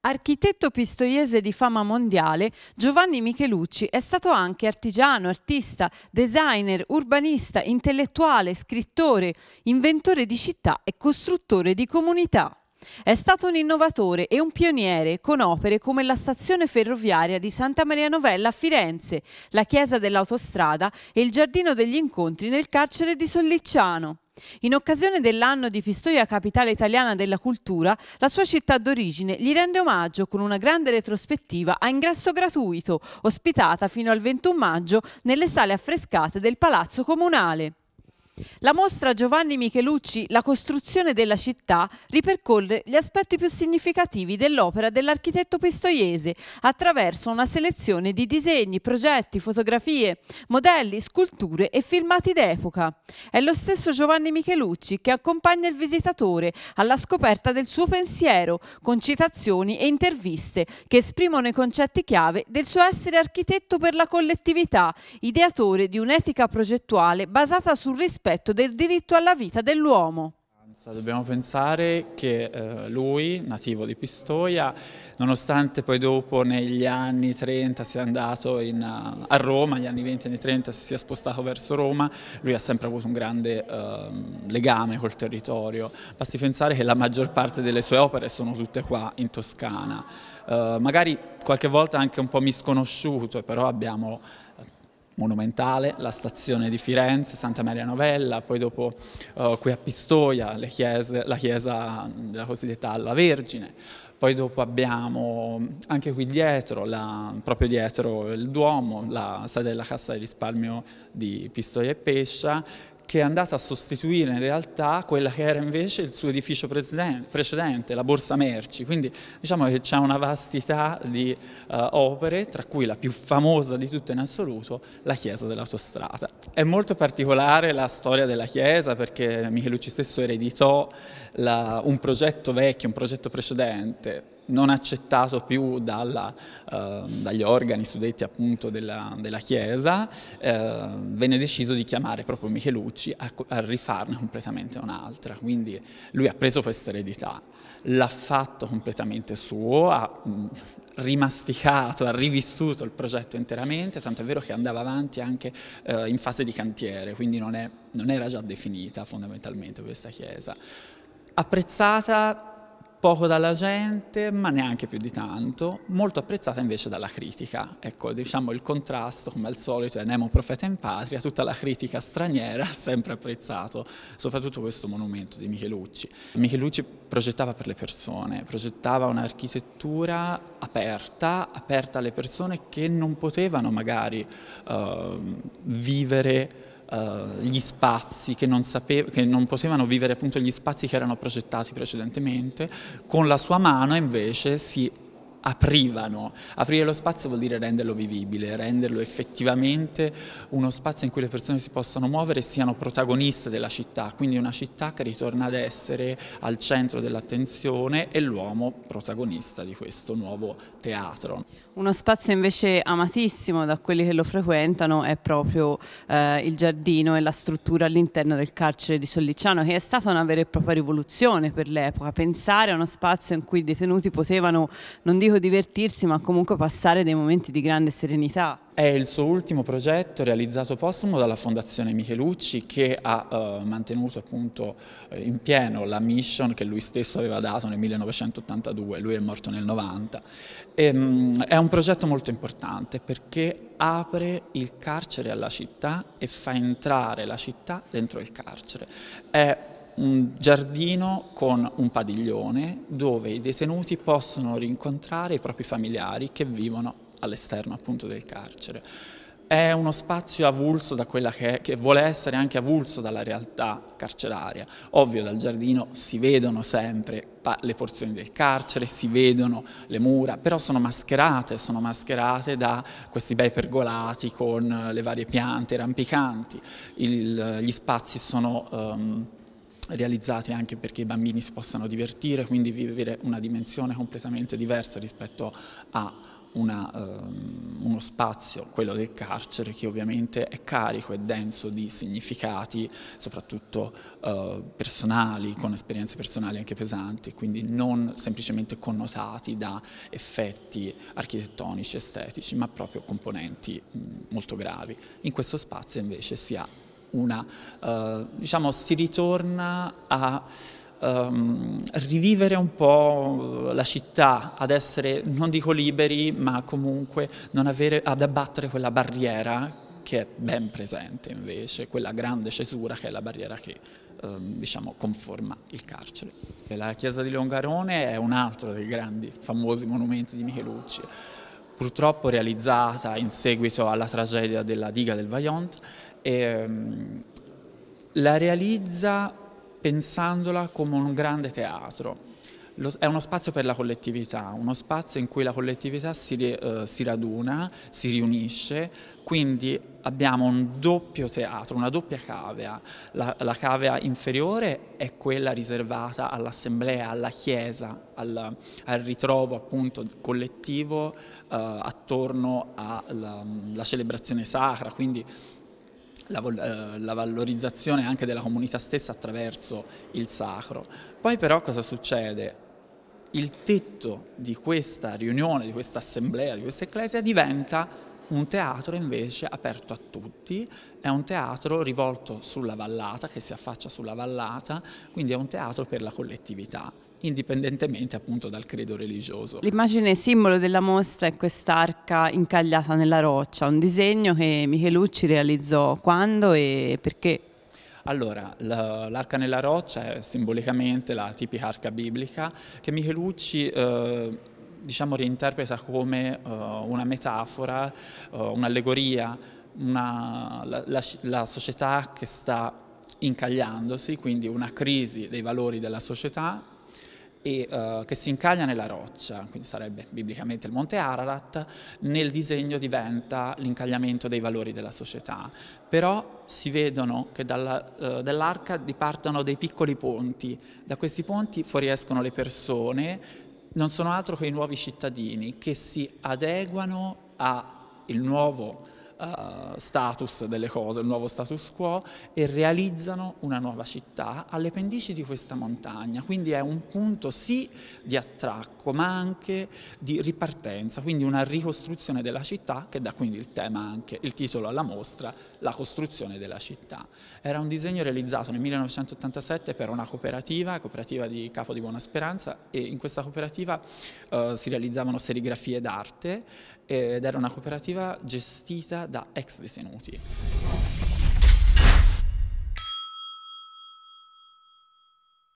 Architetto pistoiese di fama mondiale, Giovanni Michelucci è stato anche artigiano, artista, designer, urbanista, intellettuale, scrittore, inventore di città e costruttore di comunità. È stato un innovatore e un pioniere con opere come la stazione ferroviaria di Santa Maria Novella a Firenze, la chiesa dell'autostrada e il giardino degli incontri nel carcere di Sollicciano. In occasione dell'anno di Pistoia Capitale Italiana della Cultura, la sua città d'origine gli rende omaggio con una grande retrospettiva a ingresso gratuito, ospitata fino al 21 maggio nelle sale affrescate del Palazzo Comunale. La mostra Giovanni Michelucci La costruzione della città ripercorre gli aspetti più significativi dell'opera dell'architetto pistoiese attraverso una selezione di disegni, progetti, fotografie, modelli, sculture e filmati d'epoca. È lo stesso Giovanni Michelucci che accompagna il visitatore alla scoperta del suo pensiero con citazioni e interviste che esprimono i concetti chiave del suo essere architetto per la collettività, ideatore di un'etica progettuale basata sul rispetto rispetto del diritto alla vita dell'uomo. Dobbiamo pensare che eh, lui, nativo di Pistoia, nonostante poi dopo negli anni 30 sia andato in, eh, a Roma, negli anni 20 e 30 si sia spostato verso Roma, lui ha sempre avuto un grande eh, legame col territorio. Basti pensare che la maggior parte delle sue opere sono tutte qua in Toscana. Eh, magari qualche volta anche un po' misconosciuto, però abbiamo monumentale, la stazione di Firenze, Santa Maria Novella, poi dopo eh, qui a Pistoia chiese, la chiesa della cosiddetta Alla Vergine, poi dopo abbiamo mm, anche qui dietro, la, proprio dietro il Duomo, la sede della Cassa di risparmio di Pistoia e Pescia, che è andata a sostituire in realtà quella che era invece il suo edificio precedente, la Borsa Merci. Quindi diciamo che c'è una vastità di uh, opere, tra cui la più famosa di tutte in assoluto, la chiesa dell'autostrada. È molto particolare la storia della chiesa perché Michelucci stesso ereditò la, un progetto vecchio, un progetto precedente, non accettato più dalla, eh, dagli organi studenti appunto della, della Chiesa, eh, venne deciso di chiamare proprio Michelucci a, a, rifarne completamente un'altra. Quindi lui ha preso questa eredità, l'ha fatto completamente suo, ha mh, rimasticato, ha rivissuto il progetto interamente, tanto è vero che andava avanti anche eh, in fase di cantiere, quindi non, è, non era già definita fondamentalmente questa Chiesa. Apprezzata poco dalla gente, ma neanche più di tanto, molto apprezzata invece dalla critica. Ecco, diciamo il contrasto, come al solito, è Nemo profeta in patria, tutta la critica straniera ha sempre apprezzato, soprattutto questo monumento di Michelucci. Michelucci progettava per le persone, progettava un'architettura aperta, aperta alle persone che non potevano magari eh, vivere eh, gli spazi che non, che non, potevano vivere appunto gli spazi che erano progettati precedentemente, con la sua mano invece si aprivano. Aprire lo spazio vuol dire renderlo vivibile, renderlo effettivamente uno spazio in cui le persone si possano muovere e siano protagoniste della città, quindi una città che ritorna ad essere al centro dell'attenzione e l'uomo protagonista di questo nuovo teatro. Uno spazio invece amatissimo da quelli che lo frequentano è proprio eh, il giardino e la struttura all'interno del carcere di Sollicciano che è stata una vera e propria rivoluzione per l'epoca, pensare a uno spazio in cui i detenuti potevano non dire dico divertirsi, ma comunque passare dei momenti di grande serenità. È il suo ultimo progetto realizzato postumo dalla Fondazione Michelucci che ha eh, mantenuto appunto eh, in pieno la mission che lui stesso aveva dato nel 1982, lui è morto nel 90. E, mh, è un progetto molto importante perché apre il carcere alla città e fa entrare la città dentro il carcere. È un giardino con un padiglione dove i detenuti possono rincontrare i propri familiari che vivono all'esterno appunto del carcere. È uno spazio avulso da quella che, è, che vuole essere anche avulso dalla realtà carceraria. Ovvio dal giardino si vedono sempre le porzioni del carcere, si vedono le mura, però sono mascherate, sono mascherate da questi bei pergolati con le varie piante rampicanti. Il, gli spazi sono... Um, realizzati anche perché i bambini si possano divertire, quindi vivere una dimensione completamente diversa rispetto a una, um, uno spazio, quello del carcere, che ovviamente è carico e denso di significati, soprattutto uh, personali, con esperienze personali anche pesanti, quindi non semplicemente connotati da effetti architettonici, estetici, ma proprio componenti um, molto gravi. In questo spazio invece si ha una, uh, diciamo, si ritorna a um, rivivere un po' eh, la città, ad essere, non dico liberi, ma comunque avere, ad abbattere quella barriera che è ben presente invece, quella grande cesura che è la barriera che ehm, diciamo, conforma il carcere. La chiesa di Longarone è un altro dei grandi famosi monumenti di Michelucci purtroppo realizzata in seguito alla tragedia della diga del Vaillant, e, ehm, la realizza pensandola come un grande teatro è uno spazio per la collettività, uno spazio in cui la collettività si, eh, si raduna, si riunisce, quindi abbiamo un doppio teatro, una doppia cavea. La, la cavea inferiore è quella riservata all'assemblea, alla chiesa, al, al ritrovo appunto collettivo eh, attorno alla celebrazione sacra, quindi la, eh, la, valorizzazione anche della comunità stessa attraverso il sacro. Poi però cosa succede? il tetto di questa riunione, di questa assemblea, di questa ecclesia diventa un teatro invece aperto a tutti, è un teatro rivolto sulla vallata, che si affaccia sulla vallata, quindi è un teatro per la collettività indipendentemente appunto dal credo religioso. L'immagine simbolo della mostra è quest'arca incagliata nella roccia, un disegno che Michelucci realizzò quando e perché? Allora, l'arca nella roccia è simbolicamente la tipica arca biblica che Michelucci eh, diciamo, reinterpreta come eh, una metafora, eh, un'allegoria, la, la, la società che sta incagliandosi, quindi una crisi dei valori della società e, uh, che si incaglia nella roccia, quindi sarebbe biblicamente il monte Ararat, nel disegno diventa l'incagliamento dei valori della società. Però si vedono che dalla, uh, dall'arca dipartono dei piccoli ponti, da questi ponti fuoriescono le persone, non sono altro che i nuovi cittadini che si adeguano al nuovo uh, status delle cose, il nuovo status quo e realizzano una nuova città alle pendici di questa montagna. Quindi è un punto sì di attracco ma anche di ripartenza, quindi una ricostruzione della città che dà quindi il tema anche, il titolo alla mostra, la costruzione della città. Era un disegno realizzato nel 1987 per una cooperativa, cooperativa di Capo di Buona Speranza e in questa cooperativa uh, si realizzavano serigrafie d'arte ed era una cooperativa gestita da ex detenuti.